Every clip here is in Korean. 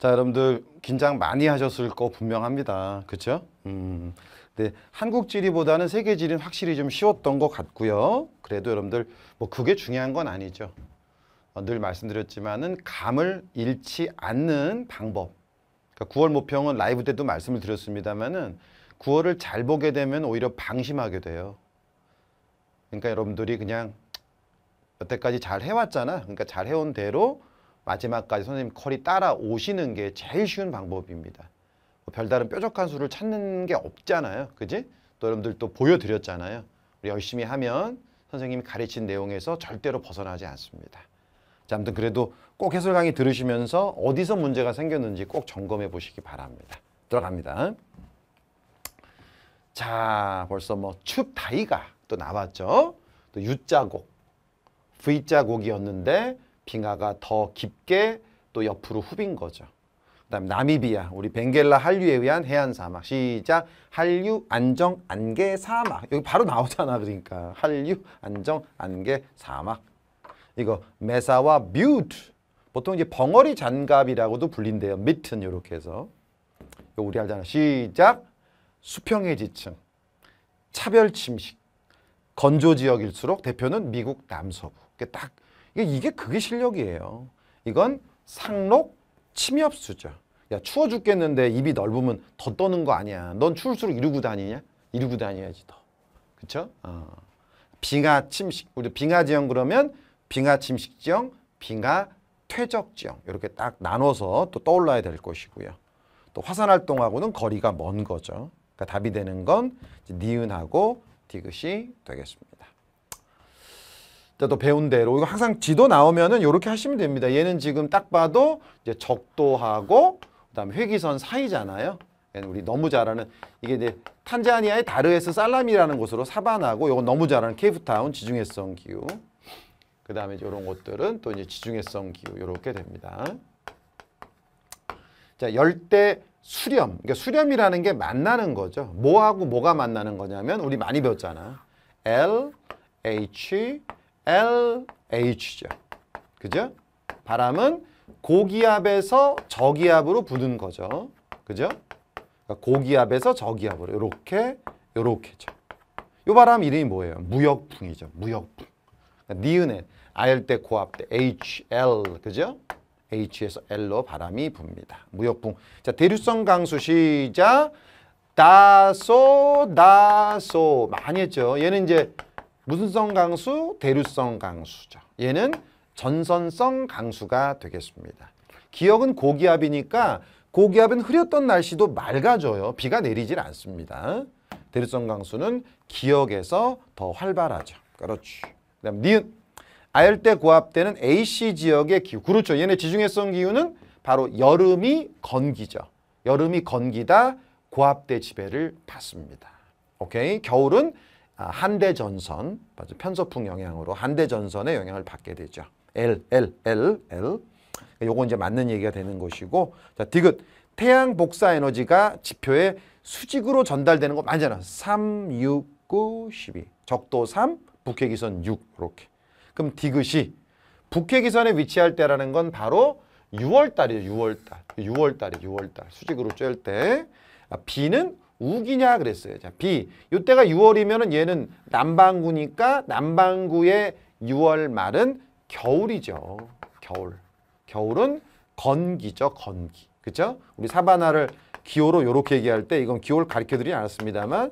자 여러분들 긴장 많이 하셨을 거 분명합니다. 그렇 음. 근데 한국 지리보다는 세계 지리는 확실히 좀 쉬웠던 것 같고요. 그래도 여러분들 뭐 그게 중요한 건 아니죠. 어, 늘 말씀드렸지만은 감을 잃지 않는 방법. 그러니까 9월 모평은 라이브 때도 말씀을 드렸습니다만은 9월을 잘 보게 되면 오히려 방심하게 돼요. 그러니까 여러분들이 그냥 여태까지 잘 해왔잖아. 그러니까 잘 해온 대로 마지막까지 선생님 컬이 따라오시는 게 제일 쉬운 방법입니다. 뭐 별다른 뾰족한 수를 찾는 게 없잖아요. 그지? 또 여러분들 또 보여드렸잖아요. 우리 열심히 하면 선생님이 가르친 내용에서 절대로 벗어나지 않습니다. 자, 아무튼 그래도 꼭 해설 강의 들으시면서 어디서 문제가 생겼는지 꼭 점검해 보시기 바랍니다. 들어갑니다. 자, 벌써 뭐 춥다이가 또 나왔죠. 또 U자곡, V자곡이었는데 빙하가 더 깊게 또 옆으로 후빈 거죠. 그 다음 나미비아, 우리 벵겔라 한류에 의한 해안 사막. 시작. 한류 안정 안개 사막. 여기 바로 나오잖아. 그러니까 한류 안정 안개 사막. 이거 메사와 뮤트. 보통 이제 벙어리 잔갑이라고도 불린대요. 밑은 이렇게 해서. 이거 우리 알잖아. 시작. 수평의 지층. 차별 침식. 건조 지역일수록 대표는 미국 남서부. 딱 이게 그게 실력이에요. 이건 상록 침엽수죠. 야 추워 죽겠는데 입이 넓으면 더 떠는 거 아니야. 넌 추울수록 이러고 다니냐? 이러고 다녀야지 더. 그쵸? 어. 빙하 침식, 우리 빙하 지형 그러면 빙하 침식 지형, 빙하 퇴적 지형 이렇게 딱 나눠서 또 떠올라야 될 것이고요. 또 화산 활동하고는 거리가 먼 거죠. 그러니까 답이 되는 건 니은하고 디귿이 되겠습니다. 또 배운 대로 이거 항상 지도 나오면은 이렇게 하시면 됩니다. 얘는 지금 딱 봐도 이제 적도하고 그다음에 회기선 사이잖아요. 우리 너무 잘하는 이게 이제 탄자니아의 다르에스 살람이라는 곳으로 사바나고 요건 너무 잘하는 케이프타운 지중해성 기후. 그다음에 이런 곳들은 또 이제 지중해성 기후 이렇게 됩니다. 자, 열대 수렴. 그러니까 수렴이라는 게 만나는 거죠. 뭐하고 뭐가 만나는 거냐면 우리 많이 배웠잖아. L H LH죠. 그죠? 바람은 고기압에서 저기압으로 부는 거죠. 그죠? 그러니까 고기압에서 저기압으로 이렇게 이렇게죠. 이 바람 이름이 뭐예요? 무역풍이죠. 무역풍. 그러니까 니은에 아열대 고압 때 HL 그죠? H에서 L로 바람이 붑니다. 무역풍. 자 대류성 강수 시작. 다소 다소 많이 했죠. 얘는 이제 무슨성 강수? 대류성 강수죠. 얘는 전선성 강수가 되겠습니다. 기억은 고기압이니까 고기압은 흐렸던 날씨도 맑아져요. 비가 내리질 않습니다. 대류성 강수는 기억에서 더 활발하죠. 그렇지. 그 다음 니은. 아열대 고압대는 AC 지역의 기후. 그렇죠. 얘네 지중해성 기후는 바로 여름이 건기죠. 여름이 건기다 고압대 지배를 받습니다. 오케이. 겨울은 아, 한대전선, 편서풍 영향으로 한대전선의 영향을 받게 되죠. L, L, L, L. 그러니까 요거 이제 맞는 얘기가 되는 것이고 자, 디귿. 태양 복사 에너지가 지표에 수직으로 전달되는 거 맞잖아. 3, 6, 9, 12. 적도 3, 북해기선 6 이렇게. 그럼 디귿이 북해기선에 위치할 때라는 건 바로 6월달이에요. 6월달. 6월달이 6월달. 수직으로 쬐을 때. 아, B는 우기냐 그랬어요. 자, B. 이때가 6월이면 얘는 남반구니까 남반구의 6월 말은 겨울이죠. 겨울. 겨울은 건기죠. 건기. 그죠? 우리 사바나를 기호로 이렇게 얘기할 때 이건 기호를 가르쳐드리지 않았습니다만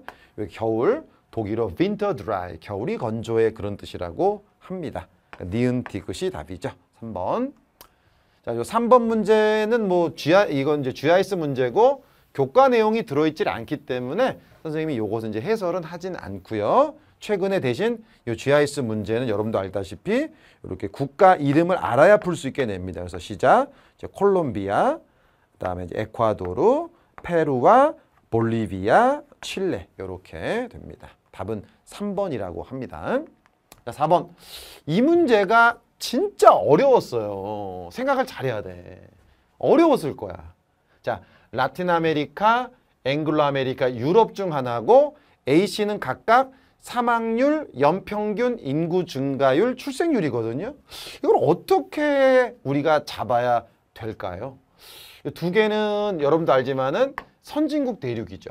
겨울 독일어 winter dry 겨울이 건조해 그런 뜻이라고 합니다. 그러니까 니은 디귿이 답이죠. 3번. 자, 요 3번 문제는 뭐 GI 이건 이제 GIS 문제고 교과 내용이 들어있질 않기 때문에 선생님이 요것은 이제 해설은 하진 않고요. 최근에 대신 요 GIS 문제는 여러분도 알다시피 이렇게 국가 이름을 알아야 풀 수 있게 냅니다. 그래서 시작 이제 콜롬비아, 그다음에 에콰도르, 페루와 볼리비아, 칠레 이렇게 됩니다. 답은 3번이라고 합니다. 자, 4번. 이 문제가 진짜 어려웠어요. 생각을 잘해야 돼. 어려웠을 거야. 자, 라틴 아메리카, 앵글로 아메리카, 유럽 중 하나고 A씨는 각각 사망률, 연평균, 인구 증가율, 출생률이거든요. 이걸 어떻게 우리가 잡아야 될까요? 두 개는 여러분도 알지만은 선진국 대륙이죠.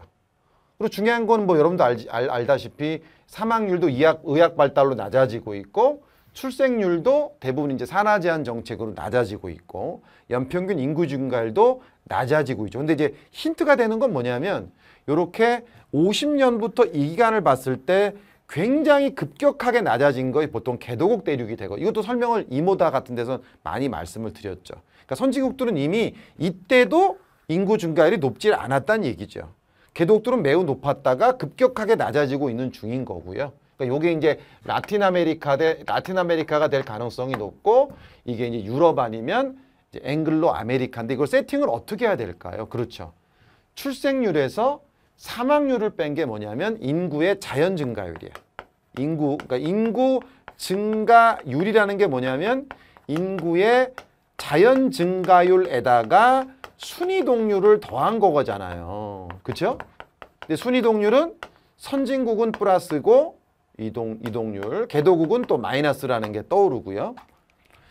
그리고 중요한 건 뭐 여러분도 알지, 알, 알다시피 사망률도 의학, 의학 발달로 낮아지고 있고 출생률도 대부분 이제 산하 제한 정책으로 낮아지고 있고 연평균 인구 증가율도 낮아지고 있죠. 근데 이제 힌트가 되는 건 뭐냐면 이렇게 50년부터 이 기간을 봤을 때 굉장히 급격하게 낮아진 거에 보통 개도국 대륙이 되고 이것도 설명을 이모다 같은 데서 많이 말씀을 드렸죠. 그러니까 선진국들은 이미 이때도 인구 증가율이 높지 않았다는 얘기죠. 개도국들은 매우 높았다가 급격하게 낮아지고 있는 중인 거고요. 그러니까 이게 이제 라틴 아메리카 대 라틴 아메리카가 될 가능성이 높고 이게 이제 유럽 아니면 이제 앵글로 아메리카인데 이걸 세팅을 어떻게 해야 될까요? 그렇죠. 출생률에서 사망률을 뺀 게 뭐냐면 인구의 자연 증가율이에요. 인구 그러니까 인구 증가율이라는 게 뭐냐면 인구의 자연 증가율에다가 순이 동률을 더한 거잖아요. 그렇죠? 근데 순이 동률은 선진국은 플러스고 이동, 이동률, 개도국은 또 마이너스라는 게 떠오르고요.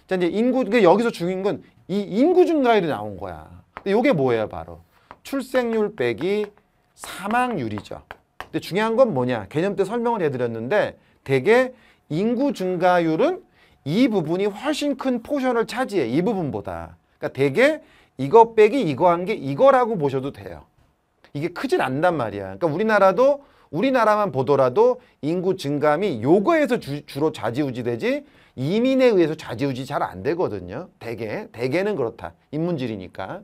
자, 이제 인구, 여기서 중요한 건 이 인구 증가율이 나온 거야. 근데 이게 뭐예요, 바로? 출생률 빼기 사망률이죠. 근데 중요한 건 뭐냐? 개념 때 설명을 해드렸는데 대개 인구 증가율은 이 부분이 훨씬 큰 포션을 차지해, 이 부분보다. 그러니까 대개 이거 빼기 이거 한 게 이거라고 보셔도 돼요. 이게 크진 않단 말이야. 그러니까 우리나라도 우리나라만 보더라도 인구 증감이 요거에서 주, 주로 좌지우지되지 이민에 의해서 좌지우지 잘 안 되거든요. 대개 대개는 그렇다. 인문질이니까.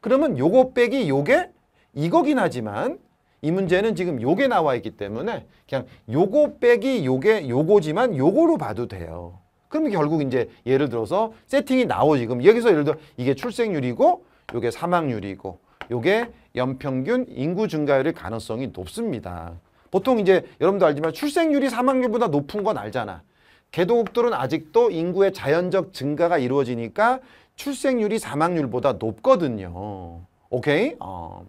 그러면 요거 빼기 요게 이거긴 하지만 이 문제는 지금 요게 나와 있기 때문에 그냥 요거 빼기 요게 요거지만 요거로 봐도 돼요. 그럼 결국 이제 예를 들어서 세팅이 나오 지 그럼 여기서 예를 들어 이게 출생률이고 요게 사망률이고 요게 연평균 인구 증가율의 가능성이 높습니다. 보통 이제 여러분도 알지만 출생률이 사망률보다 높은 건 알잖아. 개도국들은 아직도 인구의 자연적 증가가 이루어지니까 출생률이 사망률보다 높거든요. 오케이? 어.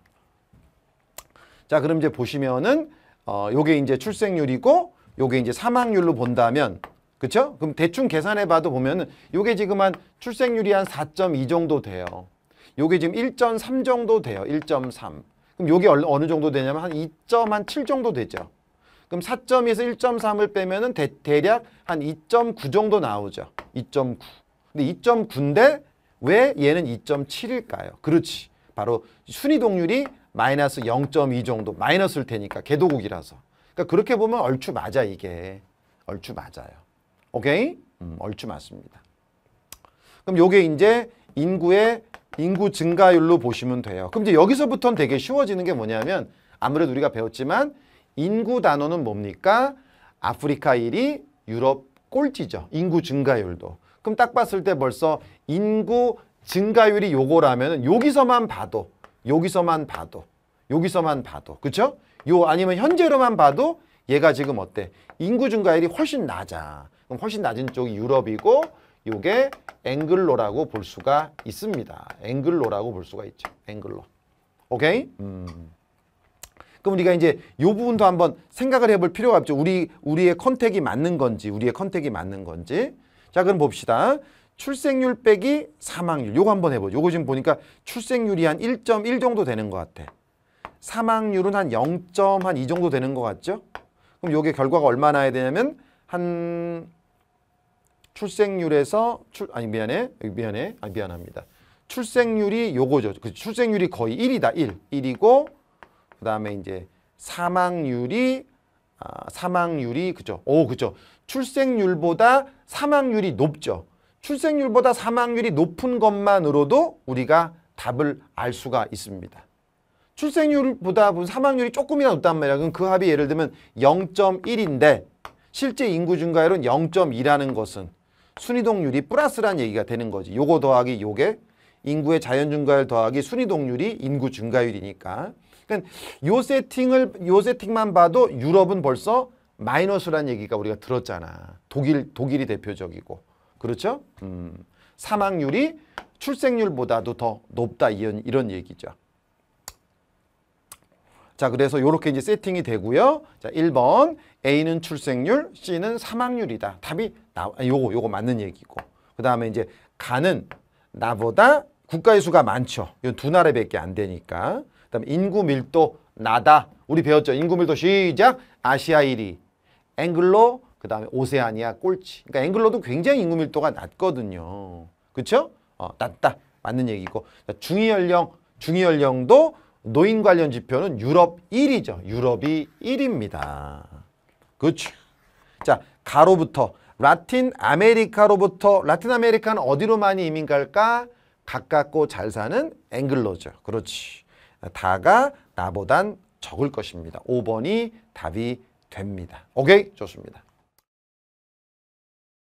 자, 그럼 이제 보시면은 어, 요게 이제 출생률이고 요게 이제 사망률로 본다면 그쵸? 그럼 대충 계산해 봐도 보면은 요게 지금 한 출생률이 한 4.2 정도 돼요. 요게 지금 1.3 정도 돼요. 1.3. 그럼 요게 어느 정도 되냐면 한 2.7 정도 되죠. 그럼 4.2에서 1.3을 빼면은 대, 략한 2.9 정도 나오죠. 2.9. 근데 2.9인데 왜 얘는 2.7일까요? 그렇지. 바로 순이 동률이 마이너스 0.2 정도 마이너스일 테니까 개도국이라서. 그러니까 그렇게 보면 얼추 맞아 이게. 얼추 맞아요. 오케이? 음, 얼추 맞습니다. 그럼 요게 이제 인구의 인구 증가율로 보시면 돼요. 그럼 이제 여기서부터는 되게 쉬워지는 게 뭐냐면 아무래도 우리가 배웠지만 인구 단어는 뭡니까? 아프리카 1위 유럽 꼴찌죠. 인구 증가율도. 그럼 딱 봤을 때 벌써 인구 증가율이 요거라면 여기서만 봐도 여기서만 봐도 여기서만 봐도 그쵸? 요 아니면 현재로만 봐도 얘가 지금 어때? 인구 증가율이 훨씬 낮아. 그럼 훨씬 낮은 쪽이 유럽이고 요게 앵글로라고 볼 수가 있습니다. 앵글로라고 볼 수가 있죠. 앵글로. 오케이? 음. 그럼 우리가 이제 요 부분도 한번 생각을 해볼 필요가 없죠. 우리, 우리의 컨택이 맞는 건지, 우리의 컨택이 맞는 건지. 자, 그럼 봅시다. 출생률 빼기 사망률. 요거 한번 해보죠. 요거 지금 보니까 출생률이 한 1.1 정도 되는 것 같아. 사망률은 한 0.2 정도 되는 것 같죠? 그럼 요게 결과가 얼마나 해야 되냐면 한 출생률에서 출 아니 미안해 미안해 아니 미안합니다. 출생률이 요거죠. 그 출생률이 거의 1이다. 1. 1이고 그다음에 이제 사망률이 아, 사망률이 그죠? 오, 그죠? 출생률보다 사망률이 높죠. 출생률보다 사망률이 높은 것만으로도 우리가 답을 알 수가 있습니다. 출생률보다 사망률이 조금이나 높단 말이야. 그럼 그 합이 예를 들면 0.1인데 실제 인구 증가율은 0.2라는 것은 순이동률이 플러스란 얘기가 되는 거지. 요거 더하기 요게 인구의 자연 증가율 더하기 순이동률이 인구 증가율이니까. 그러니까 요 세팅을 요 세팅만 봐도 유럽은 벌써 마이너스란 얘기가 우리가 들었잖아. 독일 독일이 대표적이고. 그렇죠? 음. 사망률이 출생률보다도 더 높다 이런 이런 얘기죠. 자, 그래서 이렇게 이제 세팅이 되고요. 자, 1번 A는 출생률, C는 사망률이다. 답이 나, 요거 요거 맞는 얘기고. 그다음에 이제 가는 나보다 국가의 수가 많죠. 이두 나라밖에 안 되니까. 그다음에 인구 밀도 나다. 우리 배웠죠. 인구 밀도 시작. 아시아 1위. 앵글로 그다음에 오세아니아 꼴찌. 그러니까 앵글로도 굉장히 인구 밀도가 낮거든요. 그렇죠? 어, 낮다. 맞는 얘기고. 중위 연령 중위 연령도 노인 관련 지표는 유럽 1위죠. 유럽이 1입니다그렇 자, 가로부터 라틴 아메리카로부터 라틴 아메리카는 어디로 많이 이민 갈까? 가깝고 잘 사는 앵글로죠. 그렇지. 다가 나보단 적을 것입니다. 5번이 답이 됩니다. 오케이? 좋습니다.